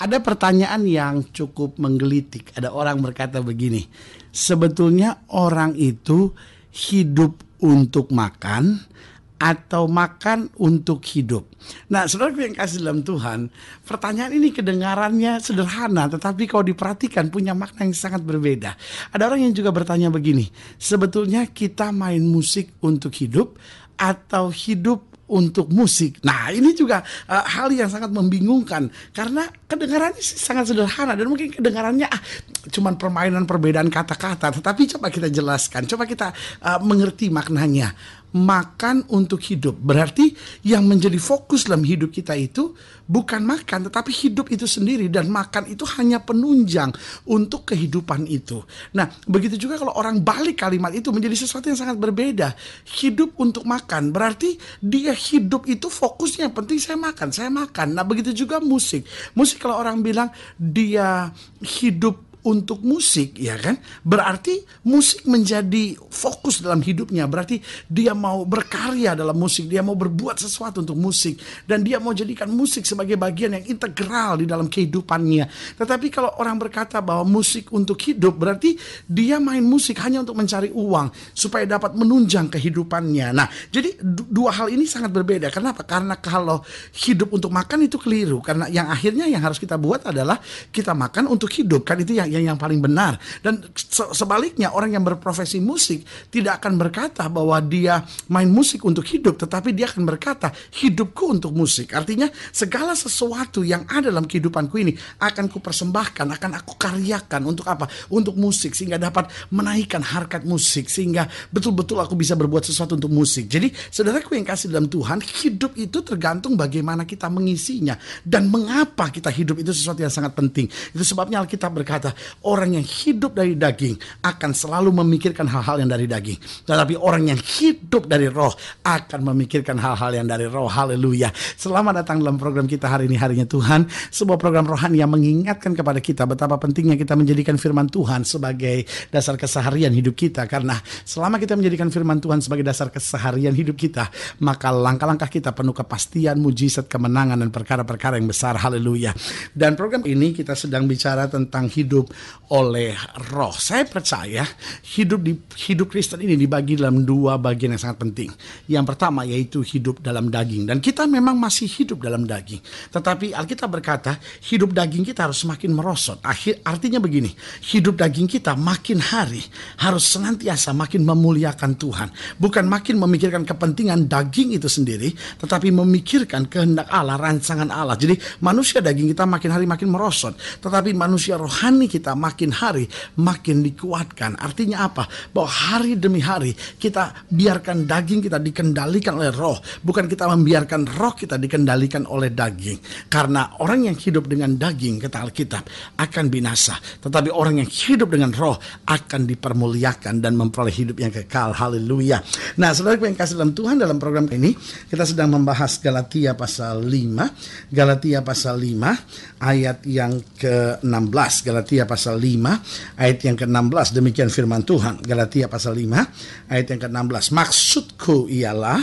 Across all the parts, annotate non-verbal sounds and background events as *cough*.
ada pertanyaan yang cukup menggelitik. Ada orang berkata begini, sebetulnya orang itu hidup untuk makan atau makan untuk hidup. Nah, saudara yang kasih dalam Tuhan, pertanyaan ini kedengarannya sederhana, tetapi kalau diperhatikan punya makna yang sangat berbeda. Ada orang yang juga bertanya begini, sebetulnya kita main musik untuk hidup atau hidup untuk musik. Nah, ini juga uh, hal yang sangat membingungkan karena kedengarannya sih sangat sederhana dan mungkin kedengarannya ah cuman permainan perbedaan kata-kata, tetapi coba kita jelaskan, coba kita uh, mengerti maknanya makan untuk hidup. Berarti yang menjadi fokus dalam hidup kita itu bukan makan tetapi hidup itu sendiri dan makan itu hanya penunjang untuk kehidupan itu. Nah, begitu juga kalau orang balik kalimat itu menjadi sesuatu yang sangat berbeda. Hidup untuk makan berarti dia hidup itu fokusnya yang penting saya makan, saya makan. Nah, begitu juga musik. Musik kalau orang bilang dia hidup untuk musik ya kan berarti musik menjadi fokus dalam hidupnya berarti dia mau berkarya dalam musik dia mau berbuat sesuatu untuk musik dan dia mau jadikan musik sebagai bagian yang integral di dalam kehidupannya tetapi kalau orang berkata bahwa musik untuk hidup berarti dia main musik hanya untuk mencari uang supaya dapat menunjang kehidupannya nah jadi dua hal ini sangat berbeda kenapa karena kalau hidup untuk makan itu keliru karena yang akhirnya yang harus kita buat adalah kita makan untuk hidup kan itu yang yang yang paling benar dan sebaliknya orang yang berprofesi musik tidak akan berkata bahwa dia main musik untuk hidup tetapi dia akan berkata hidupku untuk musik artinya segala sesuatu yang ada dalam kehidupanku ini akan kupersembahkan akan aku karyakan untuk apa untuk musik sehingga dapat menaikkan harkat musik sehingga betul-betul aku bisa berbuat sesuatu untuk musik jadi saudaraku yang kasih dalam Tuhan hidup itu tergantung bagaimana kita mengisinya dan mengapa kita hidup itu sesuatu yang sangat penting itu sebabnya Alkitab berkata orang yang hidup dari daging akan selalu memikirkan hal-hal yang dari daging. Tetapi orang yang hidup dari roh akan memikirkan hal-hal yang dari roh. Haleluya. Selamat datang dalam program kita hari ini, harinya Tuhan. Sebuah program rohani yang mengingatkan kepada kita betapa pentingnya kita menjadikan firman Tuhan sebagai dasar keseharian hidup kita. Karena selama kita menjadikan firman Tuhan sebagai dasar keseharian hidup kita, maka langkah-langkah kita penuh kepastian, mujizat, kemenangan, dan perkara-perkara yang besar. Haleluya. Dan program ini kita sedang bicara tentang hidup oleh roh. Saya percaya hidup di hidup Kristen ini dibagi dalam dua bagian yang sangat penting. Yang pertama yaitu hidup dalam daging dan kita memang masih hidup dalam daging. Tetapi Alkitab berkata hidup daging kita harus semakin merosot. Akhir, artinya begini, hidup daging kita makin hari harus senantiasa makin memuliakan Tuhan, bukan makin memikirkan kepentingan daging itu sendiri, tetapi memikirkan kehendak Allah, rancangan Allah. Jadi manusia daging kita makin hari makin merosot, tetapi manusia rohani kita kita makin hari makin dikuatkan. Artinya apa? Bahwa hari demi hari kita biarkan daging kita dikendalikan oleh roh, bukan kita membiarkan roh kita dikendalikan oleh daging. Karena orang yang hidup dengan daging kata Alkitab akan binasa, tetapi orang yang hidup dengan roh akan dipermuliakan dan memperoleh hidup yang kekal. Haleluya. Nah, saudara yang kasih dalam Tuhan dalam program ini kita sedang membahas Galatia pasal 5, Galatia pasal 5 ayat yang ke-16, Galatia pasal 5 ayat yang ke-16 demikian firman Tuhan Galatia pasal 5 ayat yang ke-16 maksudku ialah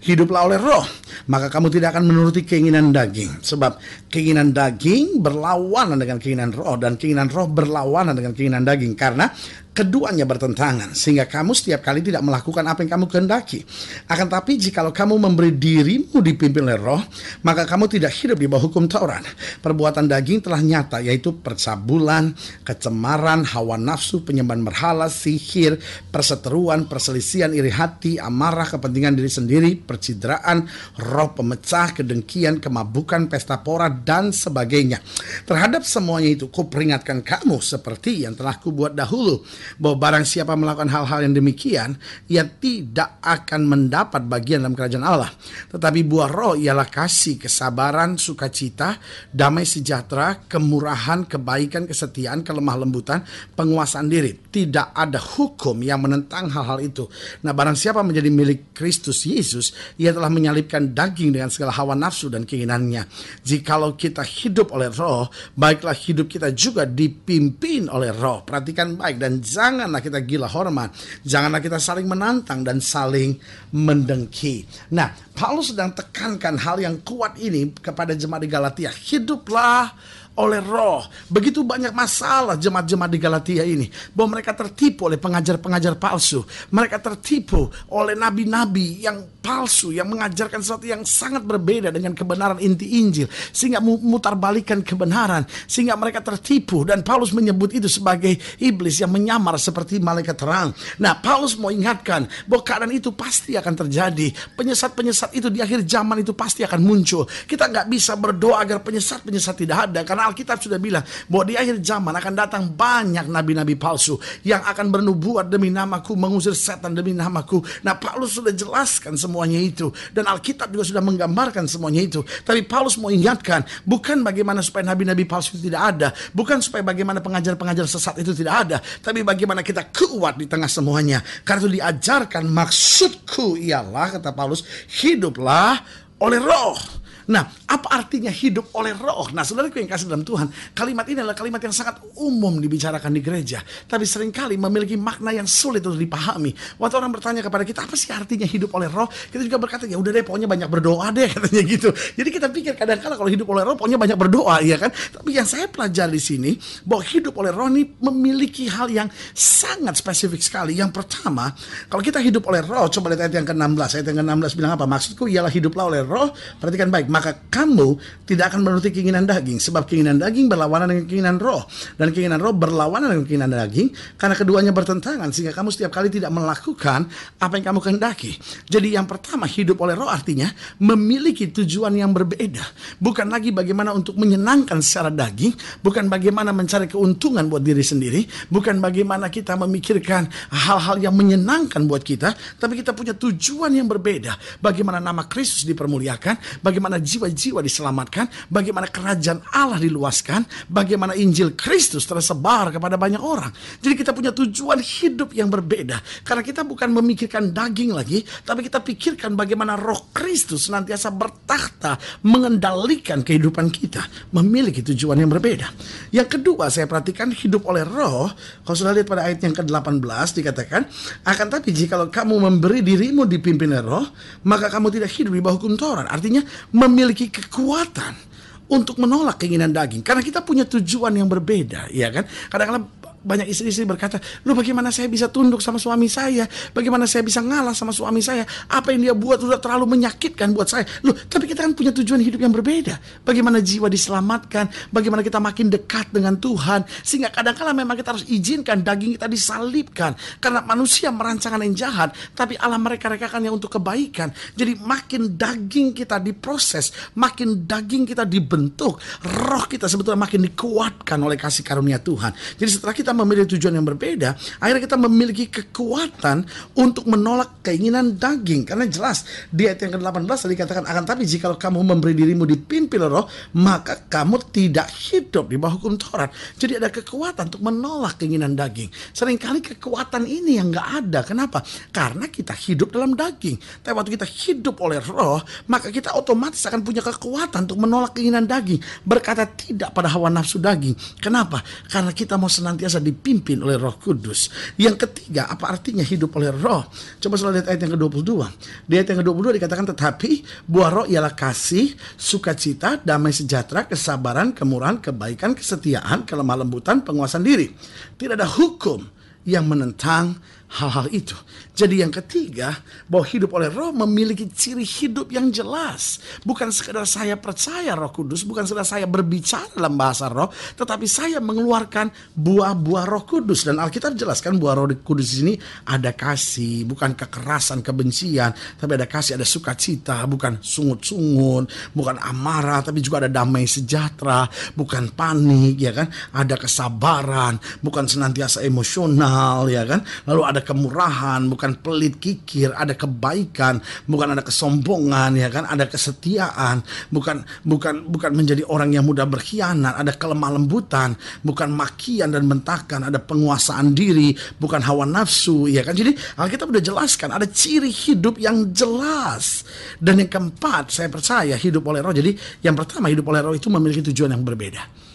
hiduplah oleh roh maka kamu tidak akan menuruti keinginan daging sebab keinginan daging berlawanan dengan keinginan roh dan keinginan roh berlawanan dengan keinginan daging karena keduanya bertentangan sehingga kamu setiap kali tidak melakukan apa yang kamu kehendaki. Akan tapi jikalau kamu memberi dirimu dipimpin oleh roh, maka kamu tidak hidup di bawah hukum Taurat. Perbuatan daging telah nyata yaitu percabulan, kecemaran, hawa nafsu, penyembahan berhala, sihir, perseteruan, perselisihan, iri hati, amarah, kepentingan diri sendiri, percideraan, roh pemecah, kedengkian, kemabukan, pesta pora, dan sebagainya. Terhadap semuanya itu, kuperingatkan kamu seperti yang telah kubuat dahulu bahwa barang siapa melakukan hal-hal yang demikian, ia tidak akan mendapat bagian dalam kerajaan Allah. Tetapi buah roh ialah kasih, kesabaran, sukacita, damai sejahtera, kemurahan, kebaikan, kesetiaan, kelemah lembutan, penguasaan diri. Tidak ada hukum yang menentang hal-hal itu. Nah, barang siapa menjadi milik Kristus Yesus, ia telah menyalipkan daging dengan segala hawa nafsu dan keinginannya. Jikalau kita hidup oleh roh, baiklah hidup kita juga dipimpin oleh roh. Perhatikan baik dan janganlah kita gila hormat, janganlah kita saling menantang dan saling mendengki. Nah, Paulus sedang tekankan hal yang kuat ini kepada jemaat di Galatia, hiduplah oleh roh. Begitu banyak masalah jemaat-jemaat di Galatia ini. Bahwa mereka tertipu oleh pengajar-pengajar palsu. Mereka tertipu oleh nabi-nabi yang palsu yang mengajarkan sesuatu yang sangat berbeda dengan kebenaran inti Injil sehingga mutarbalikan kebenaran sehingga mereka tertipu dan Paulus menyebut itu sebagai iblis yang menyamar seperti malaikat terang. Nah, Paulus mau ingatkan bahwa keadaan itu pasti akan terjadi. Penyesat-penyesat itu di akhir zaman itu pasti akan muncul. Kita nggak bisa berdoa agar penyesat-penyesat tidak ada karena Alkitab sudah bilang bahwa di akhir zaman akan datang banyak nabi-nabi palsu yang akan bernubuat demi namaku, mengusir setan demi namaku. Nah, Paulus sudah jelaskan semua semuanya itu dan Alkitab juga sudah menggambarkan semuanya itu. Tapi Paulus mau ingatkan bukan bagaimana supaya nabi-nabi palsu itu tidak ada, bukan supaya bagaimana pengajar-pengajar sesat itu tidak ada, tapi bagaimana kita kuat di tengah semuanya. Karena itu diajarkan maksudku ialah kata Paulus hiduplah oleh roh Nah, apa artinya hidup oleh roh? Nah, saudara yang kasih dalam Tuhan, kalimat ini adalah kalimat yang sangat umum dibicarakan di gereja. Tapi seringkali memiliki makna yang sulit untuk dipahami. Waktu orang bertanya kepada kita, apa sih artinya hidup oleh roh? Kita juga berkata, ya udah deh, pokoknya banyak berdoa deh, *laughs* katanya gitu. Jadi kita pikir kadang-kadang kalau hidup oleh roh, pokoknya banyak berdoa, ya kan? Tapi yang saya pelajari di sini, bahwa hidup oleh roh ini memiliki hal yang sangat spesifik sekali. Yang pertama, kalau kita hidup oleh roh, coba lihat ayat yang ke-16. Ayat yang ke-16 bilang apa? Maksudku ialah hiduplah oleh roh, perhatikan baik, maka kamu tidak akan menuruti keinginan daging sebab keinginan daging berlawanan dengan keinginan roh dan keinginan roh berlawanan dengan keinginan daging karena keduanya bertentangan sehingga kamu setiap kali tidak melakukan apa yang kamu kehendaki. Jadi yang pertama hidup oleh roh artinya memiliki tujuan yang berbeda, bukan lagi bagaimana untuk menyenangkan secara daging, bukan bagaimana mencari keuntungan buat diri sendiri, bukan bagaimana kita memikirkan hal-hal yang menyenangkan buat kita, tapi kita punya tujuan yang berbeda. Bagaimana nama Kristus dipermuliakan, bagaimana jiwa-jiwa diselamatkan, bagaimana kerajaan Allah diluaskan, bagaimana Injil Kristus tersebar kepada banyak orang. Jadi kita punya tujuan hidup yang berbeda karena kita bukan memikirkan daging lagi, tapi kita pikirkan bagaimana Roh Kristus senantiasa bertakhta mengendalikan kehidupan kita, memiliki tujuan yang berbeda. Yang kedua, saya perhatikan hidup oleh Roh. Kalau sudah lihat pada ayat yang ke-18 dikatakan, akan tapi jikalau kamu memberi dirimu dipimpin oleh Roh, maka kamu tidak hidup di bawah hukum Taurat. Artinya mem memiliki kekuatan untuk menolak keinginan daging karena kita punya tujuan yang berbeda ya kan kadang-kadang banyak istri-istri berkata, "Lu bagaimana saya bisa tunduk sama suami saya? Bagaimana saya bisa ngalah sama suami saya? Apa yang dia buat sudah terlalu menyakitkan buat saya." Lu, tapi kita kan punya tujuan hidup yang berbeda. Bagaimana jiwa diselamatkan, bagaimana kita makin dekat dengan Tuhan sehingga kadang-kala -kadang memang kita harus izinkan daging kita disalibkan karena manusia merancangan yang jahat, tapi Allah mereka-rekakannya untuk kebaikan. Jadi makin daging kita diproses, makin daging kita dibentuk, roh kita sebetulnya makin dikuatkan oleh kasih karunia Tuhan. Jadi setelah kita memilih tujuan yang berbeda, akhirnya kita memiliki kekuatan untuk menolak keinginan daging. Karena jelas di ayat yang ke-18 tadi dikatakan akan tapi jika kamu memberi dirimu dipimpin roh, maka kamu tidak hidup di bawah hukum Taurat. Jadi ada kekuatan untuk menolak keinginan daging. Seringkali kekuatan ini yang nggak ada. Kenapa? Karena kita hidup dalam daging. Tapi waktu kita hidup oleh roh, maka kita otomatis akan punya kekuatan untuk menolak keinginan daging. Berkata tidak pada hawa nafsu daging. Kenapa? Karena kita mau senantiasa senantiasa dipimpin oleh Roh Kudus. Yang ketiga, apa artinya hidup oleh Roh? Coba selalu lihat ayat yang ke-22. Di ayat yang ke-22 dikatakan tetapi buah Roh ialah kasih, sukacita, damai sejahtera, kesabaran, kemurahan, kebaikan, kesetiaan, kelemah lembutan, penguasaan diri. Tidak ada hukum yang menentang hal-hal itu. Jadi yang ketiga, bahwa hidup oleh roh memiliki ciri hidup yang jelas. Bukan sekedar saya percaya roh kudus, bukan sekedar saya berbicara dalam bahasa roh, tetapi saya mengeluarkan buah-buah roh kudus. Dan Alkitab jelaskan buah roh kudus ini ada kasih, bukan kekerasan, kebencian, tapi ada kasih, ada sukacita, bukan sungut-sungut, bukan amarah, tapi juga ada damai sejahtera, bukan panik, ya kan? Ada kesabaran, bukan senantiasa emosional, ya kan? Lalu ada kemurahan, bukan pelit kikir, ada kebaikan, bukan ada kesombongan ya kan, ada kesetiaan, bukan bukan bukan menjadi orang yang mudah berkhianat, ada kelemah lembutan, bukan makian dan bentakan, ada penguasaan diri, bukan hawa nafsu ya kan. Jadi kita sudah jelaskan ada ciri hidup yang jelas. Dan yang keempat, saya percaya hidup oleh roh. Jadi yang pertama hidup oleh roh itu memiliki tujuan yang berbeda.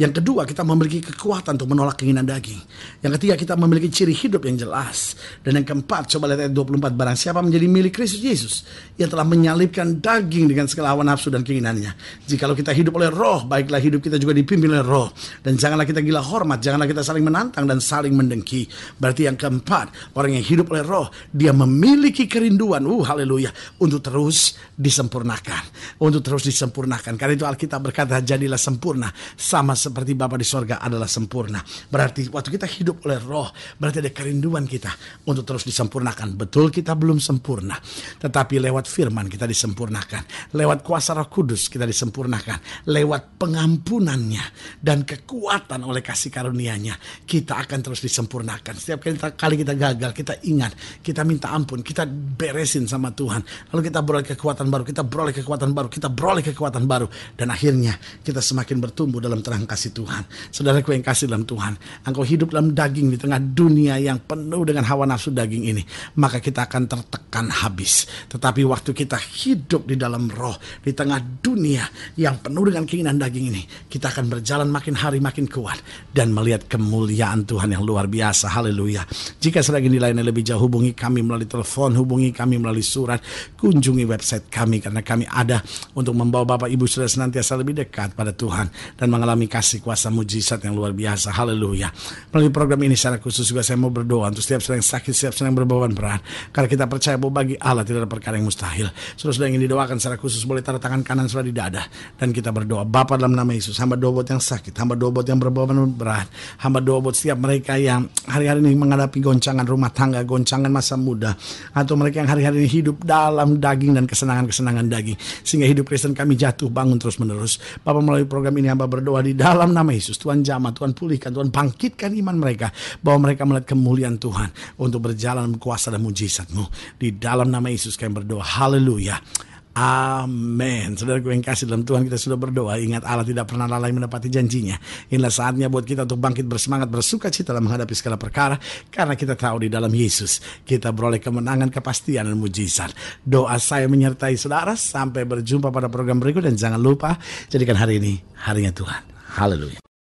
Yang kedua, kita memiliki kekuatan untuk menolak keinginan daging. Yang ketiga, kita memiliki ciri hidup yang jelas. Dan yang keempat, coba lihat ayat 24, barang siapa menjadi milik Kristus Yesus, ia telah menyalibkan daging dengan segala hawa nafsu dan keinginannya. Jikalau kita hidup oleh roh, baiklah hidup kita juga dipimpin oleh roh. Dan janganlah kita gila hormat, janganlah kita saling menantang dan saling mendengki. Berarti yang keempat, orang yang hidup oleh roh, dia memiliki kerinduan, uh haleluya, untuk terus disempurnakan. Untuk terus disempurnakan. Karena itu Alkitab berkata, jadilah sempurna, sama-sama seperti Bapa di sorga adalah sempurna. Berarti waktu kita hidup oleh roh, berarti ada kerinduan kita untuk terus disempurnakan. Betul kita belum sempurna, tetapi lewat firman kita disempurnakan. Lewat kuasa roh kudus kita disempurnakan. Lewat pengampunannya dan kekuatan oleh kasih karunianya kita akan terus disempurnakan. Setiap kali kita gagal, kita ingat, kita minta ampun, kita beresin sama Tuhan. Lalu kita beroleh kekuatan baru, kita beroleh kekuatan baru, kita beroleh kekuatan baru. Dan akhirnya kita semakin bertumbuh dalam terang kasih kasih Tuhan. Saudaraku yang kasih dalam Tuhan, engkau hidup dalam daging di tengah dunia yang penuh dengan hawa nafsu daging ini, maka kita akan tertekan habis. Tetapi waktu kita hidup di dalam roh, di tengah dunia yang penuh dengan keinginan daging ini, kita akan berjalan makin hari makin kuat dan melihat kemuliaan Tuhan yang luar biasa. Haleluya. Jika selagi nilai ini lebih jauh, hubungi kami melalui telepon, hubungi kami melalui surat, kunjungi website kami karena kami ada untuk membawa Bapak Ibu saudara senantiasa lebih dekat pada Tuhan dan mengalami kasih kasih kuasa mujizat yang luar biasa. Haleluya. Melalui program ini secara khusus juga saya mau berdoa untuk setiap yang sakit, setiap yang berbeban berat. Karena kita percaya bahwa bagi Allah tidak ada perkara yang mustahil. Sudah sudah ingin didoakan secara khusus boleh taruh tangan kanan sudah di dada dan kita berdoa. Bapa dalam nama Yesus, hamba doa buat yang sakit, hamba doa buat yang berbeban berat, hamba doa buat setiap mereka yang hari-hari ini menghadapi goncangan rumah tangga, goncangan masa muda, atau mereka yang hari-hari ini hidup dalam daging dan kesenangan-kesenangan daging, sehingga hidup Kristen kami jatuh bangun terus menerus. Bapak melalui program ini hamba berdoa di dalam dalam nama Yesus, Tuhan jamaah, Tuhan pulihkan, Tuhan bangkitkan iman mereka. Bahwa mereka melihat kemuliaan Tuhan untuk berjalan kuasa dan mujizatmu. Di dalam nama Yesus kami berdoa. Haleluya. Amin. Saudara gue yang kasih dalam Tuhan kita sudah berdoa. Ingat Allah tidak pernah lalai mendapati janjinya. Inilah saatnya buat kita untuk bangkit bersemangat, bersuka cita dalam menghadapi segala perkara. Karena kita tahu di dalam Yesus kita beroleh kemenangan, kepastian, dan mujizat. Doa saya menyertai saudara. Sampai berjumpa pada program berikut. Dan jangan lupa jadikan hari ini harinya Tuhan. Hallelujah